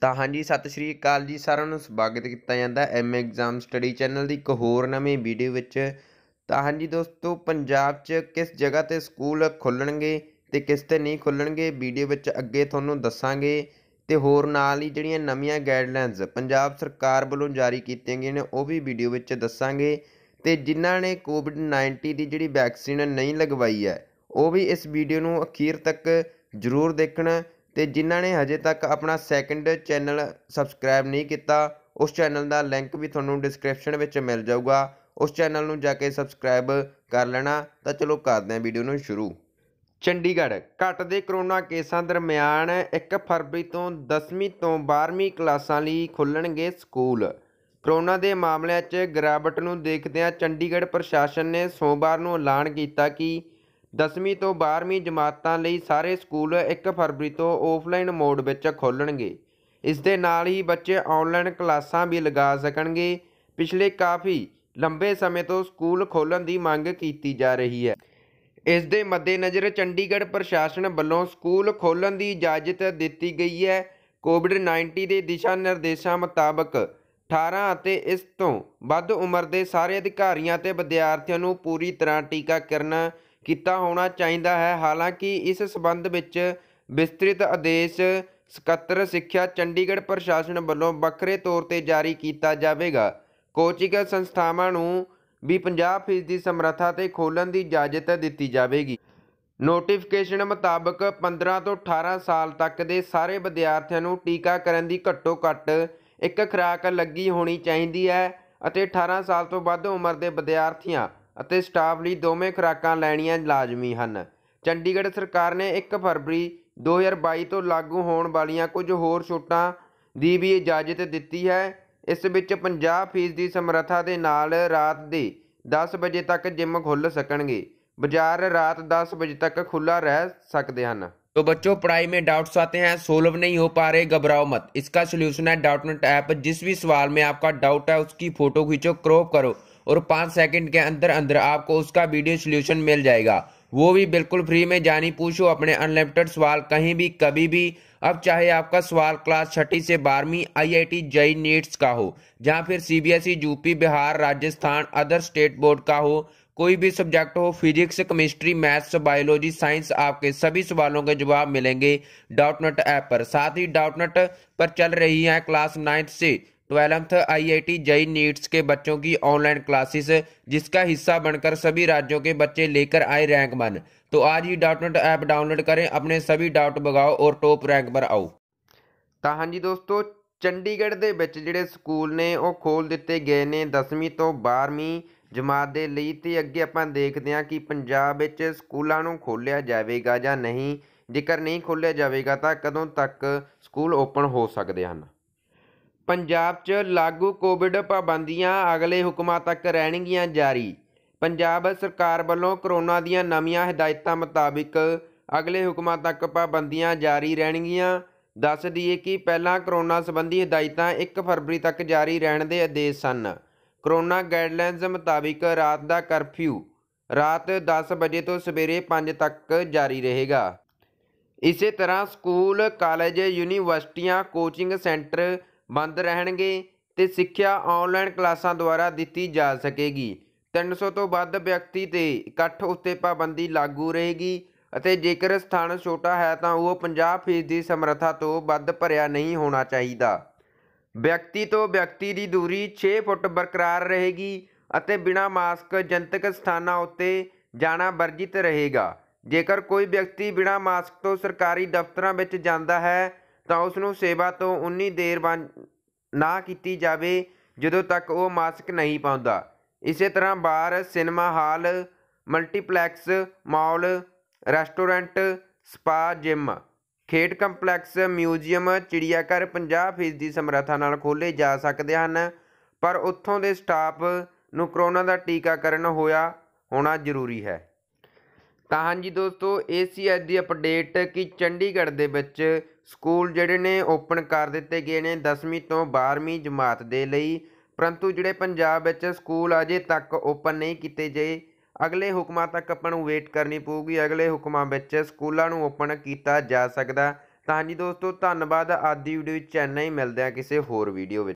ਤਾਂ ਹਾਂਜੀ ਸਤਿ ਸ਼੍ਰੀ ਅਕਾਲ ਜੀ ਸਾਰਿਆਂ ਨੂੰ ਸਵਾਗਤ ਕੀਤਾ ਜਾਂਦਾ ਐਮ ਐਗਜ਼ਾਮ ਸਟੱਡੀ ਚੈਨਲ ਦੀ ਇੱਕ ਹੋਰ ਨਵੀਂ ਵੀਡੀਓ ਵਿੱਚ ਤਾਂ ਹਾਂਜੀ ਦੋਸਤੋ ਪੰਜਾਬ 'ਚ ਕਿਸ ਜਗ੍ਹਾ ਤੇ ਸਕੂਲ ਖੁੱਲਣਗੇ ਤੇ ਕਿਸ ਤੇ ਨਹੀਂ ਖੁੱਲਣਗੇ ਵੀਡੀਓ ਵਿੱਚ ਅੱਗੇ ਤੁਹਾਨੂੰ ਦੱਸਾਂਗੇ ਤੇ ਹੋਰ ਨਾਲ ਹੀ ਜਿਹੜੀਆਂ ਨਵੀਆਂ ਗਾਈਡਲਾਈਨਸ ਪੰਜਾਬ ਸਰਕਾਰ ਵੱਲੋਂ ਜਾਰੀ ਕੀਤੀਆਂ ਗਈਆਂ ਨੇ ਉਹ ਵੀ ਵੀਡੀਓ ਵਿੱਚ ਦੱਸਾਂਗੇ ਤੇ ਜਿਨ੍ਹਾਂ ਨੇ ਕੋਵਿਡ-19 ਦੀ ਜਿਹੜੀ ਵੈਕਸੀਨ ਨਹੀਂ ਲਗਵਾਈ ਹੈ ਉਹ ਵੀ ਇਸ ਵੀਡੀਓ ਨੂੰ ਅਖੀਰ ਤੱਕ ਜ਼ਰੂਰ ਦੇਖਣਾ ਤੇ ਜਿਨ੍ਹਾਂ ਨੇ ਹਜੇ ਤੱਕ ਆਪਣਾ ਸੈਕੰਡ ਚੈਨਲ ਸਬਸਕ੍ਰਾਈਬ ਨਹੀਂ ਕੀਤਾ ਉਸ ਚੈਨਲ ਦਾ ਲਿੰਕ ਵੀ ਤੁਹਾਨੂੰ ਡਿਸਕ੍ਰਿਪਸ਼ਨ ਵਿੱਚ ਮਿਲ ਜਾਊਗਾ ਉਸ ਚੈਨਲ ਨੂੰ ਜਾ ਕੇ ਸਬਸਕ੍ਰਾਈਬ ਕਰ ਲੈਣਾ ਤਾਂ ਚਲੋ ਕਰਦੇ ਹਾਂ ਵੀਡੀਓ ਨੂੰ ਸ਼ੁਰੂ ਚੰਡੀਗੜ੍ਹ ਘਟਦੇ ਕਰੋਨਾ ਕੇਸਾਂ ਦਰਮਿਆਨ 1 ਫਰਵਰੀ ਤੋਂ 10ਵੀਂ ਤੋਂ 12ਵੀਂ ਕਲਾਸਾਂ ਲਈ ਖੁੱਲਣਗੇ ਸਕੂਲ ਕਰੋਨਾ ਦੇ ਮਾਮਲਿਆਂ 'ਚ ਗਿਰਾਵਟ ਨੂੰ ਦੇਖਦਿਆਂ ਚੰਡੀਗੜ੍ਹ ਪ੍ਰਸ਼ਾਸਨ ਨੇ ਸੋਮਵਾਰ ਨੂੰ ਐਲਾਨ ਕੀਤਾ ਕਿ 10ਵੀਂ ਤੋਂ 12ਵੀਂ ਜਮਾਤਾਂ ਲਈ ਸਾਰੇ ਸਕੂਲ 1 ਫਰਵਰੀ ਤੋਂ ਆਫਲਾਈਨ ਮੋਡ ਵਿੱਚ ਖੋਲਣਗੇ ਇਸ ਦੇ ਨਾਲ ਹੀ ਬੱਚੇ ਆਨਲਾਈਨ ਕਲਾਸਾਂ ਵੀ ਲਗਾ ਸਕਣਗੇ ਪਿਛਲੇ ਕਾਫੀ ਲੰਬੇ ਸਮੇਂ ਤੋਂ ਸਕੂਲ ਖੋਲਣ ਦੀ ਮੰਗ ਕੀਤੀ ਜਾ ਰਹੀ ਹੈ ਇਸ ਦੇ ਮੱਦੇਨਜ਼ਰ ਚੰਡੀਗੜ੍ਹ ਪ੍ਰਸ਼ਾਸਨ ਵੱਲੋਂ ਸਕੂਲ ਖੋਲਣ ਦੀ ਇਜਾਜ਼ਤ ਦਿੱਤੀ ਗਈ ਹੈ ਕੋਵਿਡ-19 ਦੇ ਦਿਸ਼ਾ ਨਿਰਦੇਸ਼ਾਂ ਮੁਤਾਬਕ 18 ਅਤੇ ਇਸ ਤੋਂ ਵੱਧ ਉਮਰ ਦੇ ਸਾਰੇ ਅਧਿਕਾਰੀਆਂ ਤੇ ਵਿਦਿਆਰਥੀਆਂ ਨੂੰ ਪੂਰੀ ਤਰ੍ਹਾਂ ਟੀਕਾਕਰਨ ਕੀਤਾ ਹੋਣਾ ਚਾਹੀਦਾ ਹੈ ਹਾਲਾਂਕਿ ਇਸ ਸਬੰਧ ਵਿੱਚ ਵਿਸਤ੍ਰਿਤ ਆਦੇਸ਼ ਸਕੱਤਰ ਸਿੱਖਿਆ ਚੰਡੀਗੜ੍ਹ ਪ੍ਰਸ਼ਾਸਨ ਵੱਲੋਂ ਵੱਖਰੇ ਤੌਰ ਤੇ ਜਾਰੀ ਕੀਤਾ ਜਾਵੇਗਾ ਕੋਚਿੰਗ ਸੰਸਥਾਵਾਂ ਨੂੰ ਵੀ 50% ਦੀ ਸਮਰੱਥਾ ਤੇ ਖੋਲਣ ਦੀ ਇਜਾਜ਼ਤ ਦਿੱਤੀ ਜਾਵੇਗੀ ਨੋਟੀਫਿਕੇਸ਼ਨ ਮੁਤਾਬਕ 15 ਤੋਂ 18 ਸਾਲ ਤੱਕ ਦੇ ਸਾਰੇ ਵਿਦਿਆਰਥੀਆਂ ਨੂੰ ਟੀਕਾਕਰਨ ਦੀ ਘੱਟੋ-ਘੱਟ ਇੱਕ ਖੁਰਾਕ ਲੱਗੀ ਹੋਣੀ ਚਾਹੀਦੀ ਹੈ ਅਤੇ 18 ਸਾਲ ਤੋਂ ਵੱਧ ਉਮਰ ਦੇ ਵਿਦਿਆਰਥੀਆਂ ਅਤੇ ਸਟਾਫ ਲਈ ਦੋਵੇਂ ਖੁਰਾਕਾਂ ਲੈਣੀਆਂ ਲਾਜ਼ਮੀ ਹਨ ਚੰਡੀਗੜ੍ਹ ਸਰਕਾਰ ਨੇ 1 ਫਰਵਰੀ 2022 ਤੋਂ ਲਾਗੂ ਹੋਣ ਵਾਲੀਆਂ ਕੁਝ ਹੋਰ ਛੋਟਾਂ ਦੀ ਵੀ ਇਜਾਜ਼ਤ ਦਿੱਤੀ ਹੈ ਇਸ ਵਿੱਚ 50% ਦੀ ਸਮਰੱਥਾ ਦੇ ਨਾਲ ਰਾਤ ਦੇ 10 ਵਜੇ ਤੱਕ ਜਿਮ ਖੁੱਲ ਸਕਣਗੇ ਬਾਜ਼ਾਰ ਰਾਤ 10 ਵਜੇ ਤੱਕ खुला ਰਹਿ ਸਕਦੇ ਹਨ तो ਬੱਚੋ ਪੜਾਈ में ਡਾਊਟਸ आते हैं ਸੋਲਵ ਨਹੀਂ ਹੋ पा ਰਹੇ ਘਬਰਾਓ ਮਤ ਇਸਕਾ ਸੋਲੂਸ਼ਨ ਹੈ ਡਾਊਟਨਟ ਐਪ ਜਿਸ ਵੀ ਸਵਾਲ में ਆਪਕਾ ਡਾਊਟ ਹੈ ਉਸਕੀ ਫੋਟੋ ਖਿਚੋ ਕ੍ਰੋਪ ਕਰੋ और पाँच सेकंड के अंदर अंदर आपको उसका वीडियो सोल्यूशन मिल जाएगा वो भी बिल्कुल फ्री में जानी पूछो अपने अनलिमिटेड सवाल कहीं भी कभी भी अब चाहे आपका सवाल क्लास छठी से बारहवीं आईआईटी जई नीट्स का हो या फिर CBSE UP e, Bihar Rajasthan other state board का हो कोई भी सब्जेक्ट हो physics chemistry maths biology science आपके सभी सवालों के जवाब मिलेंगे डॉटनेट ऐप पर साथ ही डॉटनेट पर चल रही है क्लास नाइन्थ से ट्वेल्थ आईआईटी जई नीट्स के बच्चों की ऑनलाइन क्लासेस जिसका हिस्सा बनकर सभी राज्यों के बच्चे लेकर आए रैंक वन तो आज ही डॉट नेट ऐप डाउनलोड करें अपने सभी डाउट भगाओ और ਟੌਪ ਰੈਂਕ ਪਰ ਆਓ ਤਾਂ ਹਾਂਜੀ ਦੋਸਤੋ ਚੰਡੀਗੜ੍ਹ ਦੇ ਵਿੱਚ ਜਿਹੜੇ ਸਕੂਲ ਨੇ ਉਹ ਖੋਲ ਦਿੱਤੇ ਗਏ ਨੇ 10ਵੀਂ ਤੋਂ 12ਵੀਂ ਜਮਾਤ ਦੇ ਲਈ ਤੇ ਅੱਗੇ ਆਪਾਂ ਦੇਖਦੇ ਹਾਂ ਕਿ ਪੰਜਾਬ ਵਿੱਚ ਸਕੂਲਾਂ ਨੂੰ ਖੋਲਿਆ ਜਾਵੇਗਾ ਜਾਂ ਨਹੀਂ ਜੇਕਰ ਨਹੀਂ ਖੋਲਿਆ ਜਾਵੇਗਾ ਤਾਂ ਕਦੋਂ ਤੱਕ ਸਕੂਲ ਓਪਨ ਹੋ ਸਕਦੇ ਹਨ ਪੰਜਾਬ 'ਚ ਲਾਗੂ ਕੋਵਿਡ ਪਾਬੰਦੀਆਂ ਅਗਲੇ ਹੁਕਮਾਂ ਤੱਕ ਰਹਿਣਗੀਆਂ ਜਾਰੀ ਪੰਜਾਬ ਸਰਕਾਰ ਵੱਲੋਂ ਕਰੋਨਾ ਦੀਆਂ ਨਵੀਆਂ ਹਦਾਇਤਾਂ ਮੁਤਾਬਿਕ ਅਗਲੇ ਹੁਕਮਾਂ ਤੱਕ ਪਾਬੰਦੀਆਂ ਜਾਰੀ ਰਹਿਣਗੀਆਂ ਦੱਸ ਦਈਏ ਕਿ ਪਹਿਲਾਂ ਕਰੋਨਾ ਸੰਬੰਧੀ ਹਦਾਇਤਾਂ 1 ਫਰਵਰੀ ਤੱਕ ਜਾਰੀ ਰਹਿਣ ਦੇ ਆਦੇਸ਼ ਸਨ ਕਰੋਨਾ ਗਾਈਡਲਾਈਨਸ ਮੁਤਾਬਿਕ ਰਾਤ ਦਾ ਕਰਫਿਊ ਰਾਤ 10 ਵਜੇ ਤੋਂ ਸਵੇਰੇ 5 ਤੱਕ ਜਾਰੀ ਰਹੇਗਾ ਇਸੇ ਤਰ੍ਹਾਂ ਸਕੂਲ ਕਾਲਜ ਯੂਨੀਵਰਸਿਟੀਆਂ ਕੋਚਿੰਗ ਸੈਂਟਰ ਬੰਦ ਰਹਿਣਗੇ ਤੇ ਸਿੱਖਿਆ ਆਨਲਾਈਨ ਕਲਾਸਾਂ ਦੁਆਰਾ ਦਿੱਤੀ ਜਾ ਸਕੇਗੀ 300 ਤੋਂ ਵੱਧ ਵਿਅਕਤੀ ਤੇ ਇਕੱਠ ਉੱਤੇ ਪਾਬੰਦੀ ਲਾਗੂ ਰਹੇਗੀ ਅਤੇ ਜੇਕਰ ਸਥਾਨ ਛੋਟਾ ਹੈ ਤਾਂ ਉਹ 50% ਦੀ ਸਮਰੱਥਾ ਤੋਂ ਵੱਧ ਭਰਿਆ ਨਹੀਂ ਹੋਣਾ ਚਾਹੀਦਾ ਵਿਅਕਤੀ ਤੋਂ ਵਿਅਕਤੀ ਦੀ ਦੂਰੀ 6 ਫੁੱਟ ਬਰਕਰਾਰ ਰਹੇਗੀ ਅਤੇ ਬਿਨਾਂ ਮਾਸਕ ਜਨਤਕ ਸਥਾਨਾਂ ਉੱਤੇ ਜਾਣਾ ਵਰਜਿਤ ਰਹੇਗਾ ਜੇਕਰ ਕੋਈ ਵਿਅਕਤੀ ਬਿਨਾਂ ਮਾਸਕ ਤੋਂ ਸਰਕਾਰੀ ਦਫ਼ਤਰਾਂ ਵਿੱਚ ਜਾਂਦਾ ਹੈ ਤਾਂ ਉਸ ਨੂੰ ਸੇਵਾ ਤੋਂ ਉਨੀ ਦੇਰ ਨਾ ਕੀਤੀ ਜਾਵੇ ਜਦੋਂ ਤੱਕ ਉਹ ਮਾਸਕ ਨਹੀਂ ਪਾਉਂਦਾ ਇਸੇ ਤਰ੍ਹਾਂ bar cinema hall multiplex mall restaurant spa gym ਖੇਡ ਕੰਪਲੈਕਸ ਮਿਊਜ਼ੀਅਮ ਚਿੜੀਆਘਰ 50% ਸਮਰੱਥਾ ਨਾਲ ਖੋਲੇ ਜਾ ਸਕਦੇ ਹਨ ਪਰ ਉੱਥੋਂ ਦੇ ਸਟਾਫ ਨੂੰ ਕਰੋਨਾ ਦਾ ਟੀਕਾਕਰਨ ਹੋਇਆ ਹੋਣਾ ਜ਼ਰੂਰੀ ਹੈ ਤਾਂ ਹਾਂਜੀ ਦੋਸਤੋ ਏਸੀਐਸ ਦੀ ਅਪਡੇਟ ਕਿ ਚੰਡੀਗੜ੍ਹ ਦੇ ਵਿੱਚ ਸਕੂਲ ਜਿਹੜੇ ਨੇ ਓਪਨ ਕਰ ਦਿੱਤੇ ਗਏ ਨੇ 10ਵੀਂ ਤੋਂ 12ਵੀਂ ਜਮਾਤ ਦੇ ਲਈ ਪਰੰਤੂ ਜਿਹੜੇ ਪੰਜਾਬ ਵਿੱਚ ਸਕੂਲ ਅਜੇ ਤੱਕ ਓਪਨ ਨਹੀਂ ਕੀਤੇ ਗਏ ਅਗਲੇ ਹੁਕਮਾਂ ਤੱਕ ਆਪਾਂ ਨੂੰ ਵੇਟ ਕਰਨੀ ਪਊਗੀ ਅਗਲੇ ਹੁਕਮਾਂ ਵਿੱਚ ਸਕੂਲਾਂ ਨੂੰ ਓਪਨ ਕੀਤਾ ਜਾ ਸਕਦਾ ਤਾਂ ਜੀ ਦੋਸਤੋ ਧੰਨਵਾਦ ਆਦੀ ਵੀਡੀਓ ਚੈਨਲ ਹੀ ਮਿਲਦੇ ਆ ਕਿਸੇ ਹੋਰ ਵੀਡੀਓ